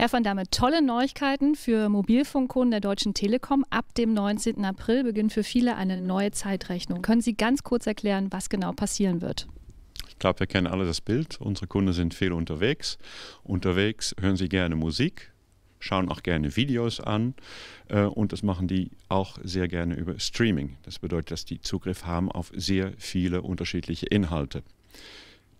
Herr van Damme, tolle Neuigkeiten für Mobilfunkkunden der Deutschen Telekom. Ab dem 19. April beginnt für viele eine neue Zeitrechnung. Können Sie ganz kurz erklären, was genau passieren wird? Ich glaube, wir kennen alle das Bild. Unsere Kunden sind viel unterwegs. Unterwegs hören sie gerne Musik, schauen auch gerne Videos an äh, und das machen die auch sehr gerne über Streaming. Das bedeutet, dass die Zugriff haben auf sehr viele unterschiedliche Inhalte.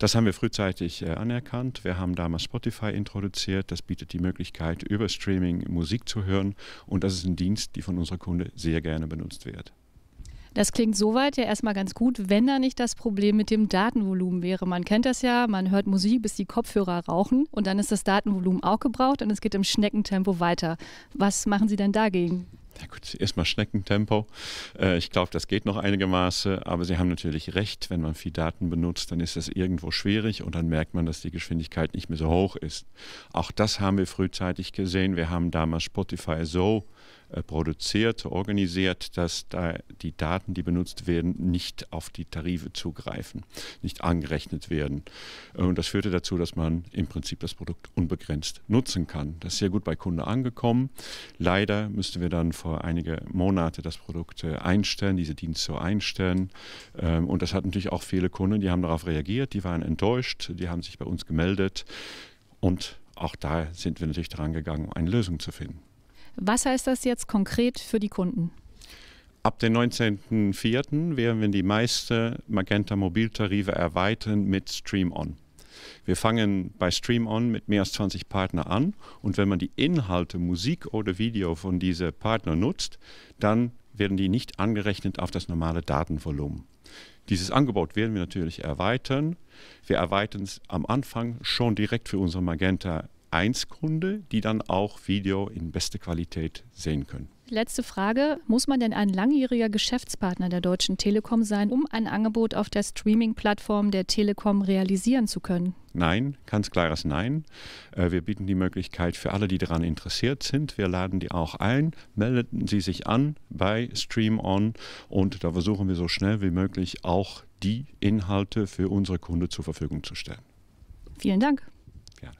Das haben wir frühzeitig äh, anerkannt. Wir haben damals Spotify introduziert. Das bietet die Möglichkeit, über Streaming Musik zu hören. Und das ist ein Dienst, die von unserer Kunde sehr gerne benutzt wird. Das klingt soweit ja erstmal ganz gut, wenn da nicht das Problem mit dem Datenvolumen wäre. Man kennt das ja, man hört Musik, bis die Kopfhörer rauchen und dann ist das Datenvolumen auch gebraucht und es geht im Schneckentempo weiter. Was machen Sie denn dagegen? ja gut, erstmal Schneckentempo. Äh, ich glaube, das geht noch einigermaßen, aber Sie haben natürlich recht, wenn man viel Daten benutzt, dann ist das irgendwo schwierig und dann merkt man, dass die Geschwindigkeit nicht mehr so hoch ist. Auch das haben wir frühzeitig gesehen. Wir haben damals Spotify so äh, produziert, organisiert, dass da die Daten, die benutzt werden, nicht auf die Tarife zugreifen, nicht angerechnet werden. Äh, und das führte dazu, dass man im Prinzip das Produkt unbegrenzt nutzen kann. Das ist sehr gut bei Kunden angekommen. Leider müssten wir dann vor einige Monate das Produkt äh, einstellen, diese Dienste einstellen. Ähm, und das hat natürlich auch viele Kunden, die haben darauf reagiert, die waren enttäuscht, die haben sich bei uns gemeldet. Und auch da sind wir natürlich dran gegangen, eine Lösung zu finden. Was heißt das jetzt konkret für die Kunden? Ab dem 19.04. werden wir die meisten Magenta Mobiltarife erweitern mit Stream On. Wir fangen bei Stream On mit mehr als 20 Partnern an und wenn man die Inhalte, Musik oder Video von diesen Partnern nutzt, dann werden die nicht angerechnet auf das normale Datenvolumen. Dieses Angebot werden wir natürlich erweitern. Wir erweitern es am Anfang schon direkt für unsere Magenta 1-Kunde, die dann auch Video in beste Qualität sehen können. Letzte Frage. Muss man denn ein langjähriger Geschäftspartner der Deutschen Telekom sein, um ein Angebot auf der Streaming-Plattform der Telekom realisieren zu können? Nein, ganz klares Nein. Äh, wir bieten die Möglichkeit für alle, die daran interessiert sind. Wir laden die auch ein. Melden Sie sich an bei StreamOn und da versuchen wir so schnell wie möglich auch die Inhalte für unsere Kunden zur Verfügung zu stellen. Vielen Dank. Gerne.